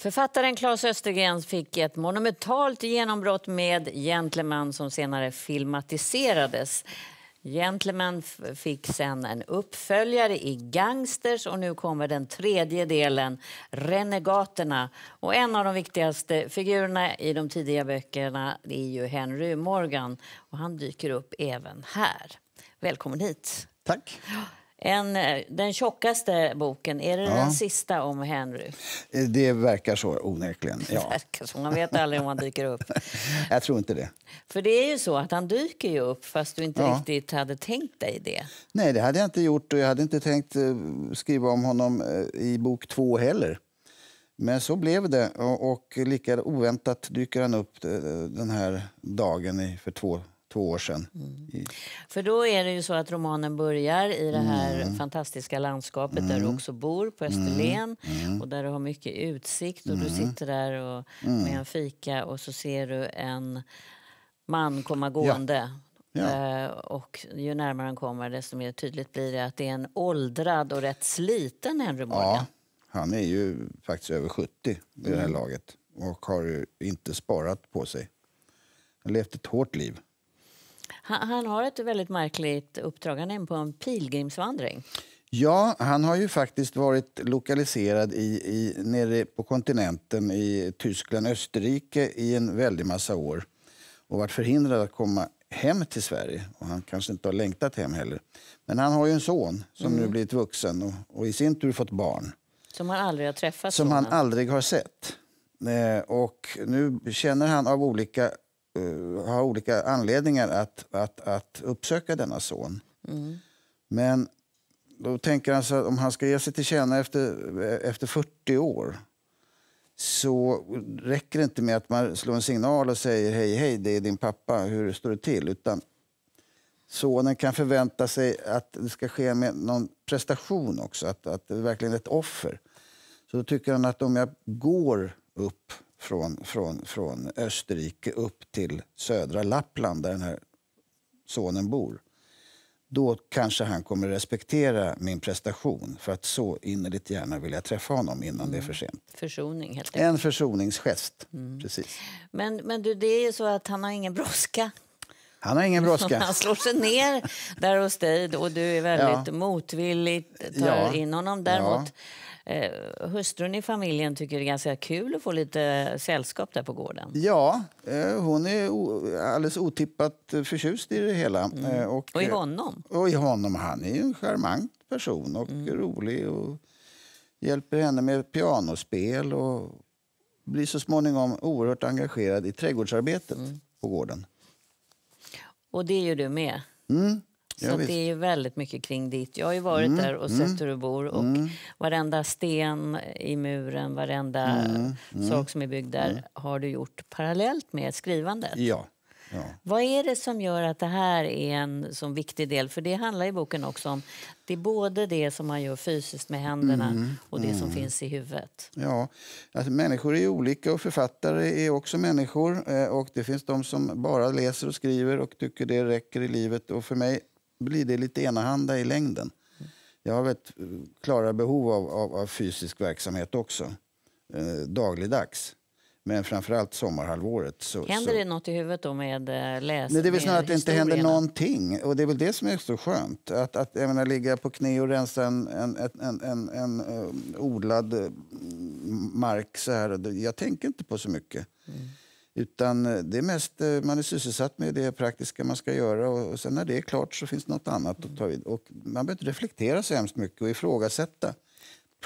Författaren Claes Östergren fick ett monumentalt genombrott med Gentleman som senare filmatiserades. Gentleman fick sen en uppföljare i Gangsters och nu kommer den tredje delen, Renegaterna. Och en av de viktigaste figurerna i de tidiga böckerna är ju Henry Morgan och han dyker upp även här. Välkommen hit. Tack. En, eh, den tjockaste boken, är det ja. den sista om Henry? Eh, det verkar så onekligen. Ja. verkar så. Man vet aldrig om han dyker upp. Jag tror inte det. För det är ju så att han dyker ju upp fast du inte ja. riktigt hade tänkt dig det. Nej, det hade jag inte gjort och jag hade inte tänkt eh, skriva om honom i bok två heller. Men så blev det och, och lika oväntat dyker han upp den här dagen för två två år sedan. Mm. För då är det ju så att romanen börjar i det här mm. fantastiska landskapet mm. där du mm. också bor, på mm. Österlen, mm. och där du har mycket utsikt och du sitter där och, med en fika och så ser du en man komma gående. Ja. Ja. Eh, och ju närmare han kommer desto mer tydligt blir det att det är en åldrad och rätt sliten Henry Morgan. Ja, han är ju faktiskt över 70 i det här laget och har inte sparat på sig. Han har levt ett hårt liv. Han, han har ett väldigt märkligt uppdrag. Han är på en pilgrimsvandring. Ja, han har ju faktiskt varit lokaliserad i, i, nere på kontinenten i Tyskland Österrike i en väldig massa år och varit förhindrad att komma hem till Sverige. Och han kanske inte har längtat hem heller. Men han har ju en son som mm. nu blivit vuxen och, och, i sin tur fått barn. Som han aldrig har träffat? Som han aldrig har sett. Eh, och nu känner han av olika uh, eh, har olika anledningar att, att, att uppsöka denna son. Mm. Men då tänker han så att om han ska ge sig till känna efter, efter 40 år så räcker det inte med att man slår en signal och säger hej, hej, det är din pappa, hur står det till? Utan sonen kan förvänta sig att det ska ske med någon prestation också, att, att det är verkligen ett offer. Så då tycker han att om jag går upp från, från, från Österrike upp till södra Lappland där den här sonen bor då kanske han kommer respektera min prestation. För att så innerligt gärna vill jag träffa honom innan mm. det är för mm. sent. Försoning, helt enkelt. En försoningsgest, mm. precis. Men, men du, det är ju så att han har ingen brådska. Han har ingen brådska. Han slår sig ner där hos dig och du är väldigt ja. motvilligt tar ja. in honom. Däremot ja eh, hustrun i familjen tycker det är ganska kul att få lite sällskap där på gården. Ja, eh, hon är alldeles otippat förtjust i det hela. Mm. Eh, och, och, i eh, honom. Och i honom. Han är en charmant person och mm. rolig och hjälper henne med pianospel och blir så småningom oerhört engagerad i trädgårdsarbetet mm. på gården. Och det är ju du med. Mm. Så det är ju väldigt mycket kring ditt. Jag har ju varit mm, där och mm, sett hur du bor. Och mm. Varenda sten i muren, varenda mm, mm. sak som är byggd där mm. har du gjort parallellt med skrivandet. Ja. Ja. Vad är det som gör att det här är en så viktig del? För det handlar i boken också om det är både det som man gör fysiskt med händerna mm, och det mm. som finns i huvudet. Ja, alltså, människor är olika och författare är också människor. Eh, och det finns de som bara läser och skriver och tycker det räcker i livet. Och för mig blir det lite enahanda i längden. Jag har ett eh, klara behov av, av, av fysisk verksamhet också, eh, dagligdags. Men framförallt sommarhalvåret. Så, händer så... det något i huvudet då med eh, läsning? Nej, det är väl snarare att det inte händer någonting. Och det är väl det som är så skönt. Att, att jag menar, ligga på knä och rensa en, en, en, en, en um, odlad mm, mark så här. Jag tänker inte på så mycket. Mm. Utan eh, det är mest, eh, man är sysselsatt med det praktiska man ska göra och sen när det är klart så finns det något annat att ta vid. Och man behöver inte reflektera så hemskt mycket och ifrågasätta.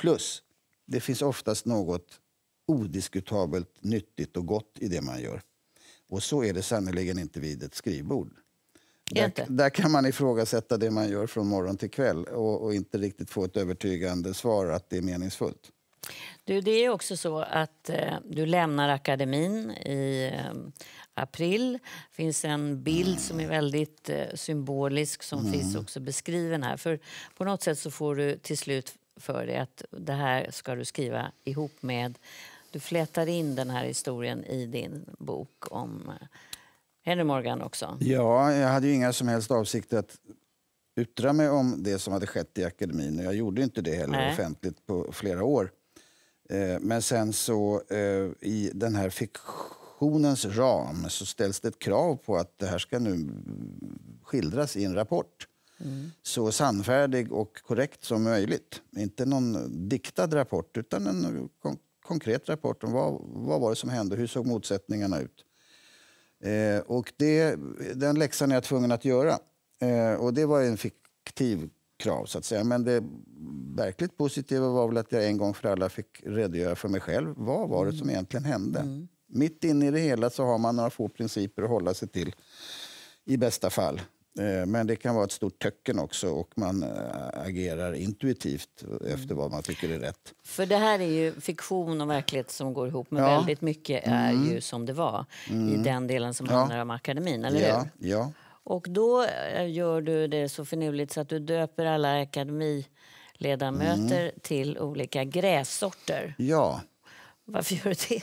Plus, det finns oftast något odiskutabelt nyttigt och gott i det man gör. Och så är det sannerligen inte vid ett skrivbord. Där, där, kan man ifrågasätta det man gör från morgon till kväll och, och inte riktigt få ett övertygande svar att det är meningsfullt. Du, det är också så att eh, du lämnar akademin i eh, april. Det finns en bild som är väldigt eh, symbolisk som mm. finns också beskriven här. För På något sätt så får du till slut för dig att det här ska du skriva ihop med... Du flätar in den här historien i din bok om eh, Henry Morgan också. Ja, jag hade inga som helst avsikter att yttra mig om det som hade skett i akademin. Jag gjorde inte det heller Nej. offentligt på flera år. Eh, men sen så eh, i den här fiktionens ram så ställs det ett krav på att det här ska nu skildras i en rapport. Mm. Så sannfärdig och korrekt som möjligt. Inte någon diktad rapport utan en kon konkret rapport om vad, vad var det som hände, hur såg motsättningarna ut. Eh, och det, den läxan är jag tvungen att göra. Eh, och det var en fiktiv krav. så att säga. Men det verkligt positiva var väl att jag en gång för alla fick redogöra för mig själv. Vad var det som mm. egentligen hände? Mm. Mitt inne i det hela så har man några få principer att hålla sig till, i bästa fall. Eh, men det kan vara ett stort töcken också och man eh, agerar intuitivt efter vad man tycker är rätt. För det här är ju fiktion och verklighet som går ihop, men ja. väldigt mycket är mm. ju som det var mm. i den delen som ja. handlar om akademin, eller ja. hur? Ja. Och då eh, gör du det så finurligt så att du döper alla akademiledamöter mm. till olika grässorter. Ja. Varför gör du det?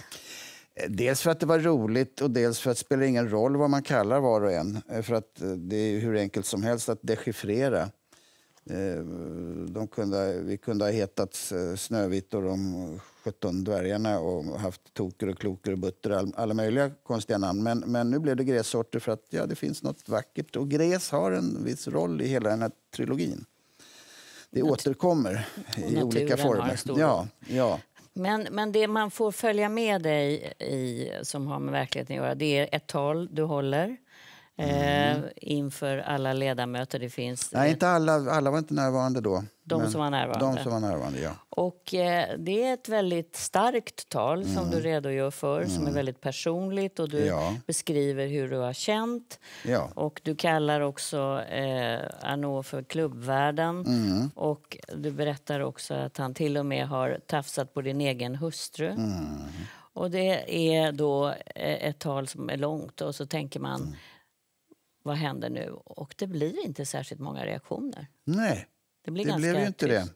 Eh, dels för att det var roligt och dels för att det spelar ingen roll vad man kallar var och en. Eh, för att det är hur enkelt som helst att dechiffrera. Eh, de kunde, vi kunde ha hetat eh, Snövit och de 17 dvärgarna och haft Toker och Kloker och Butter och alla möjliga konstiga namn. Men, men nu blev det grässorter för att ja, det finns något vackert och gräs har en viss roll i hela den här trilogin. Det Nat återkommer i olika former. Ja, ja. Men, men det man får följa med dig i som har med verkligheten att göra det är ett tal du håller Eh, mm. inför alla ledamöter. Det finns, Nej, eh, inte alla, alla var inte närvarande då. De som var närvarande. De som var närvarande ja. Och, eh, det är ett väldigt starkt tal som mm. du redogör för, mm. som är mm. väldigt personligt och du ja. beskriver hur du har känt. Ja. Och du kallar också eh, Arnaud för klubbvärden mm. och du berättar också att han till och med har tafsat på din egen hustru. Mm. Och det är då eh, ett tal som är långt och så tänker man vad händer nu? Och det blir inte särskilt många reaktioner. Nej, det, blir det blev ju inte tyst. det.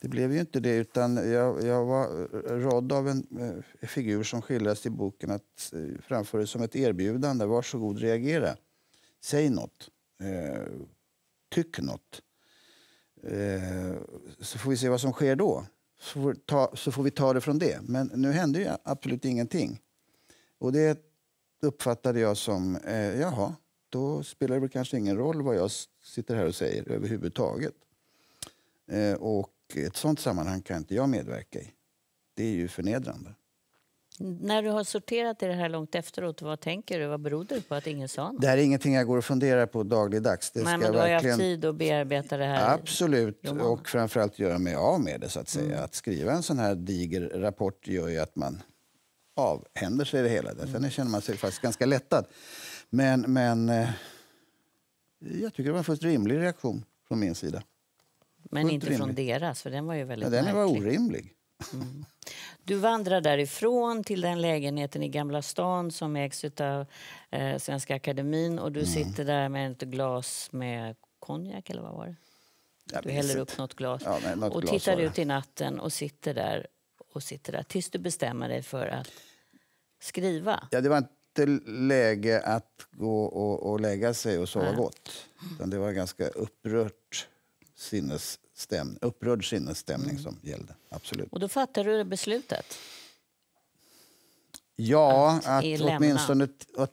Det blev ju inte det, utan jag, jag var rådd av en eh, figur som skildras i boken att eh, framföra det som ett erbjudande. Varsågod, reagera. Säg nåt. Eh, tyck nåt. Eh, så får vi se vad som sker då. Så får, ta, så får vi ta det från det. Men nu hände ju absolut ingenting. Och det uppfattade jag som, eh, jaha, då spelar det kanske ingen roll vad jag sitter här och säger överhuvudtaget. Eh, och ett sånt sammanhang kan inte jag medverka i. Det är ju förnedrande. När du har sorterat i det här långt efteråt, vad tänker du? Vad beror det på att ingen sa något? Det här är ingenting jag går och funderar på dagligdags. Det Men ska du har verkligen... haft tid att bearbeta det här? Absolut, roman. och framförallt göra mig av med det. så Att säga. Mm. Att skriva en sån här diger rapport gör ju att man avhänder sig det hela. Därför mm. känner man sig faktiskt ganska lättad. Men, men eh, jag tycker det var en fullt rimlig reaktion från min sida. Men fullt inte rimlig. från deras, för den var ju väldigt ja, Den märklig. var orimlig. Mm. Du vandrar därifrån till den lägenheten i Gamla stan som ägs av eh, Svenska Akademin och du mm. sitter där med ett glas med konjak eller vad var det? Jag du häller upp nåt glas ja, nej, något och glas tittar ut i natten och sitter där och sitter där tills du bestämmer dig för att skriva. Ja, det var en inte läge att gå och, och lägga sig och sova gott. Utan det var ganska upprört sinnesstämning, upprörd sinnesstämning mm. som gällde. Absolut. Och då fattade du beslutet? Ja, att, att åtminstone,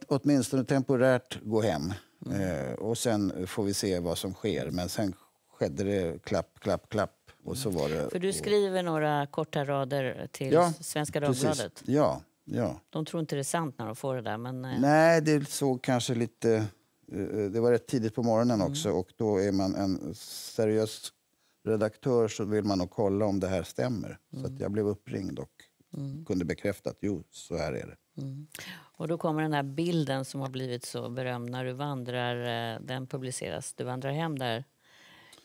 åtminstone temporärt gå hem. Mm. Eh, och sen får vi se vad som sker. Men sen skedde det klapp, klapp, klapp. Och så mm. var det, För du skriver och... några korta rader till ja, Svenska Dagbladet? Precis. Ja, Ja. De tror inte det är sant när de får det där. Men, eh, Nej, det såg kanske lite... Eh, eh, det var rätt tidigt på morgonen mm. också mm. och då är man en seriös redaktör så vill man nog kolla om det här stämmer. Mm. Så jag blev uppringd och mm. kunde bekräfta att jo, så här är det. Mm. Och då kommer den här bilden som har blivit så berömd när du vandrar, den publiceras. Du vandrar hem där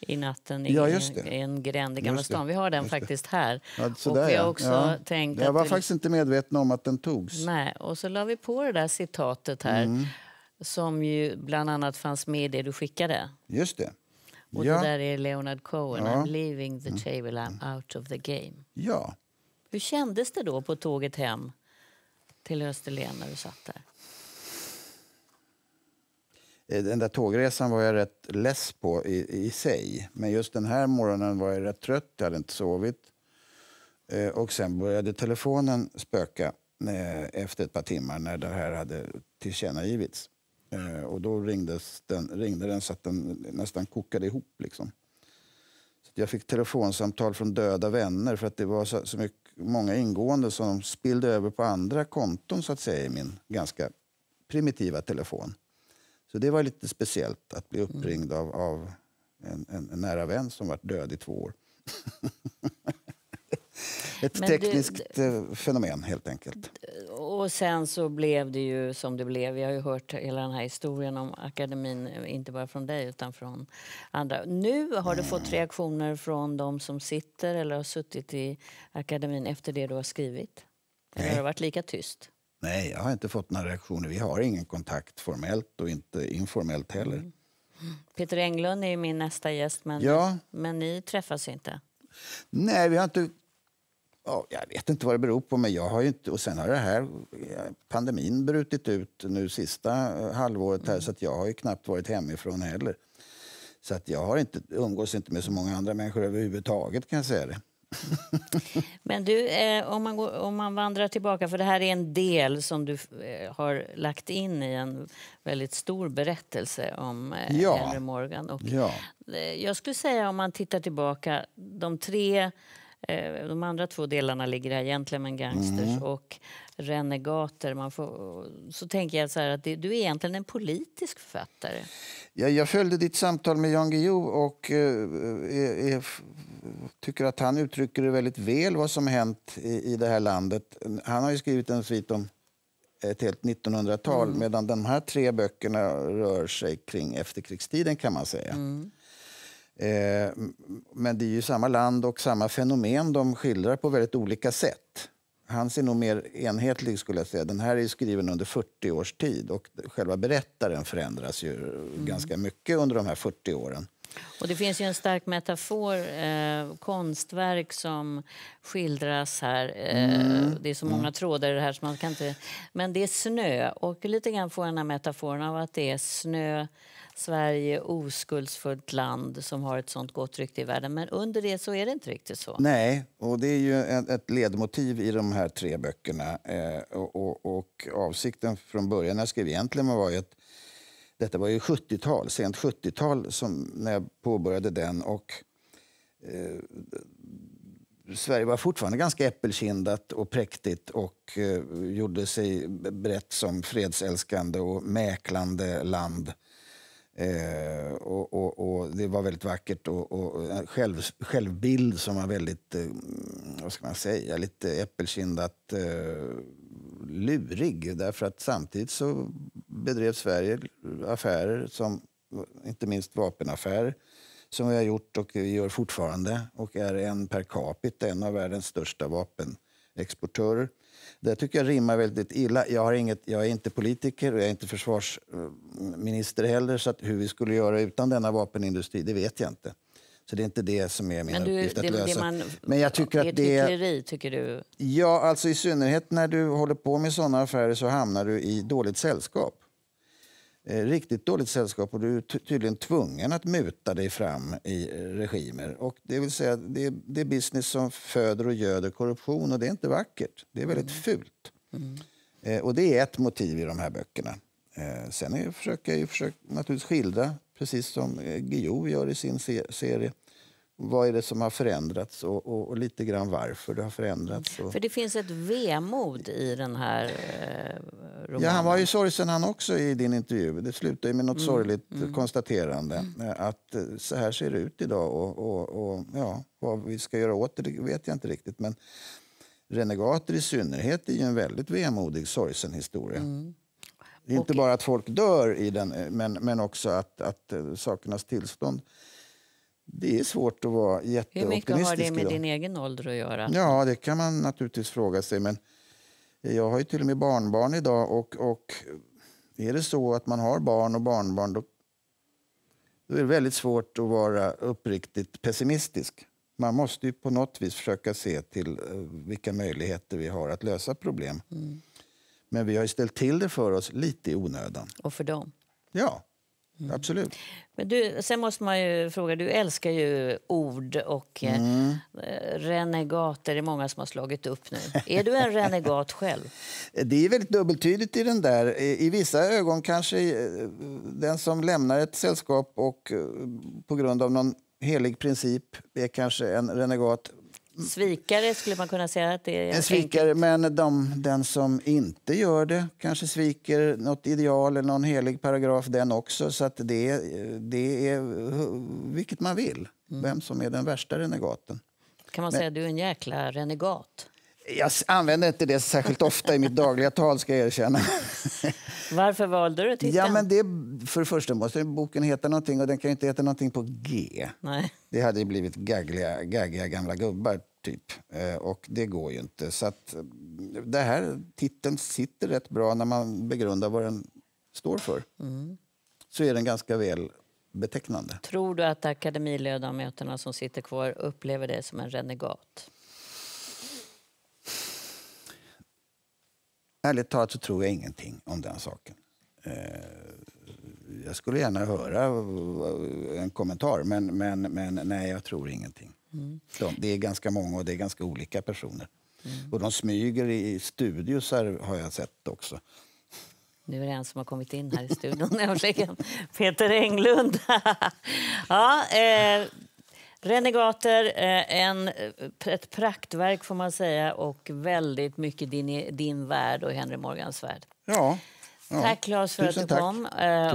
i natten i ja, en gränd i Gamla stan. Vi har den faktiskt här. Ja, sådär, och vi också ja. tänkt Jag var vi... faktiskt inte medveten om att den togs. Nej, och så la vi på det där citatet här mm. som ju bland annat fanns med i det du skickade. Just det. Och ja. det där är Leonard Cohen. Ja. I'm leaving the mm. table, I'm out of the game. Ja. Hur kändes det då på tåget hem till Österlen när du satt där? Eh, den där tågresan var jag rätt less på i, i sig. Men just den här morgonen var jag rätt trött, jag hade inte sovit. Eh, och sen började telefonen spöka eh, efter ett par timmar när det här hade tillkännagivits. Och då den, ringde den så att den nästan kokade ihop. Liksom. Så jag fick telefonsamtal från döda vänner för att det var så, så mycket, många ingående som de spillde över på andra konton så att säga i min ganska primitiva telefon. Så det var lite speciellt att bli mm. uppringd av, av en, en, en, nära vän som varit död i två år. Ett Men tekniskt du, eh, fenomen, helt enkelt. Och sen så blev det ju som det blev. Vi har ju hört hela den här historien om akademin, eh, inte bara från dig utan från andra. Nu har du fått reaktioner från de som sitter eller har suttit i akademin efter det du har skrivit? Eller har det varit lika tyst? Nej, jag har inte fått några reaktioner. Vi har ingen kontakt formellt och inte informellt heller. Mm. Peter Englund är min nästa gäst, men, ja. men ni träffas inte? Nej, vi har inte... Ja, jag vet inte vad det beror på, men jag har inte... Och sen har det här pandemin brutit ut nu sista eh, halvåret här, mm. så att jag har knappt varit hemifrån heller. Så att jag har inte, umgås inte med så många andra människor överhuvudtaget kan jag säga det. Men du, eh, om, man går, om man vandrar tillbaka, för det här är en del som du eh, har lagt in i en väldigt stor berättelse om eh, ja. Henry Morgan. Och, ja. Eh, jag skulle säga om man tittar tillbaka, de tre Eh, de andra två delarna ligger här, Gentlemen Gangsters mm. och Renegater. Man får, så tänker jag så att du är egentligen en politisk författare. Ja, jag följde ditt samtal med Jan Guillou och eh, eh, tycker att han uttrycker väldigt väl vad som hänt i, i det här landet. Han har skrivit en svit om ett helt 1900-tal mm. medan de här tre böckerna rör sig kring efterkrigstiden kan man säga. Mm. Eh, men det är ju samma land och samma fenomen de skildrar på väldigt olika sätt. Hans är nog mer enhetlig skulle jag säga. Den här är skriven under 40 års tid och själva berättaren förändras ju mm. ganska mycket under de här 40 åren. Och det finns ju en stark metafor, eh, konstverk som skildras här. Eh, mm. Det är så många mm. trådar i det här. Så man kan inte, men det är snö. Och lite grann får jag den här metaforen av att det är snö Sverige oskuldsfullt land som har ett sånt gott rykte i världen. Men under det så är det inte riktigt så. Nej, och det är ju ett ledmotiv i de här tre böckerna. Eh, och, och, och avsikten från början när jag skrev egentligen var ju att detta var ju 70-tal, sent 70-tal som, när jag påbörjade den. Och, eh, Sverige var fortfarande ganska äppelkindat och präktigt och eh, gjorde sig brett som fredsälskande och mäklande land. Eh, och, och, och, Det var väldigt vackert och, och en själv, självbild som var väldigt, eh, vad ska man säga, lite äppelkindat eh, lurig. Därför att samtidigt så bedrev Sverige affärer, som, inte minst vapenaffärer, som vi har gjort och gör fortfarande och är en per capita, en av världens största vapenexportörer. Det tycker jag rimmar väldigt illa. Jag, har inget, jag är inte politiker och jag är inte försvarsminister heller så hur vi skulle göra utan denna vapenindustri, det vet jag inte. Så det är inte det som är min men du, uppgift att det, lösa. Det man, men jag tycker att det... Hyckleri, tycker du? Ja, alltså i synnerhet när du håller på med sådana affärer så hamnar du i dåligt sällskap. Eh, riktigt dåligt sällskap och du är tydligen tvungen att muta dig fram i eh, regimer. Och det vill säga, det är, det är business som föder och göder korruption och det är inte vackert. Det är väldigt mm. fult. Mm. Eh, och det är ett motiv i de här böckerna. Eh, sen är, försöker jag naturligtvis skildra, precis som eh, Guillou gör i sin se serie, vad är det som har förändrats och, och, och, lite grann varför det har förändrats. För det finns ett vemod i den här romanen. Ja, han var ju sorgsen han också i din intervju. Det slutade med något mm. sorgligt mm. konstaterande. Mm. Eh, att eh, så här ser det ut idag och, och, och, ja, vad vi ska göra åt det vet jag inte riktigt. Men renegater i synnerhet är ju en väldigt vemodig, sorgsen historia. Mm. Och... Inte bara att folk dör i den, eh, men, men också att, att sakernas tillstånd det är svårt att vara jätteoptimistisk. Hur mycket har det med idag. din egen ålder att göra? Ja, det kan man naturligtvis fråga sig. Men jag har ju till och med barnbarn idag och, och är det så att man har barn och barnbarn då, då är det väldigt svårt att vara uppriktigt pessimistisk. Man måste ju på något vis försöka se till eh, vilka möjligheter vi har att lösa problem. Mm. Men vi har ju ställt till det för oss lite i onödan. Och för dem. Ja. Mm. Absolut. Men du, sen måste man ju fråga, du älskar ju ord och eh, mm. eh, renegater. Det är många som har slagit upp nu. Är du en renegat själv? Det är väldigt dubbeltydigt i den där. I vissa ögon kanske eh, den som lämnar ett sällskap och eh, på grund av någon helig princip är kanske en renegat Svikare skulle man kunna säga att det är. En svikare, men de, den som inte gör det kanske sviker något ideal eller någon helig paragraf den också. Så att det, det är vilket man vill, mm. vem som är den värsta renegaten. Kan man men, säga att du är en jäkla renegat? Jag använder inte det särskilt ofta i mitt dagliga tal. ska jag erkänna. Varför valde du titeln? Ja, men det, för det första måste boken heta någonting och den kan inte heta någonting på G. Nej. Det hade blivit gaggliga, gaggliga gamla gubbar, typ. Eh, och det går ju inte. Så att, eh, det här titeln sitter rätt bra när man begrundar vad den står för. Mm. Så är den ganska väl betecknande. Tror du att akademiledamöterna som sitter kvar upplever dig som en renegat? Ärligt talat så tror jag ingenting om den saken. Eh, jag skulle gärna höra en kommentar, men, men, men nej, jag tror ingenting. Mm. det är ganska många och det är ganska olika personer. Mm. Och de smyger i studiosar har jag sett också. Nu är det en som har kommit in här i studion, nämligen Peter Englund. ja, eh, Renegater, eh, en, eh, ett praktverk får man säga och väldigt mycket din, din värld och Henry Morgans värld. Ja, ja. Tack Claes för Tusen att du tack. kom. Eh,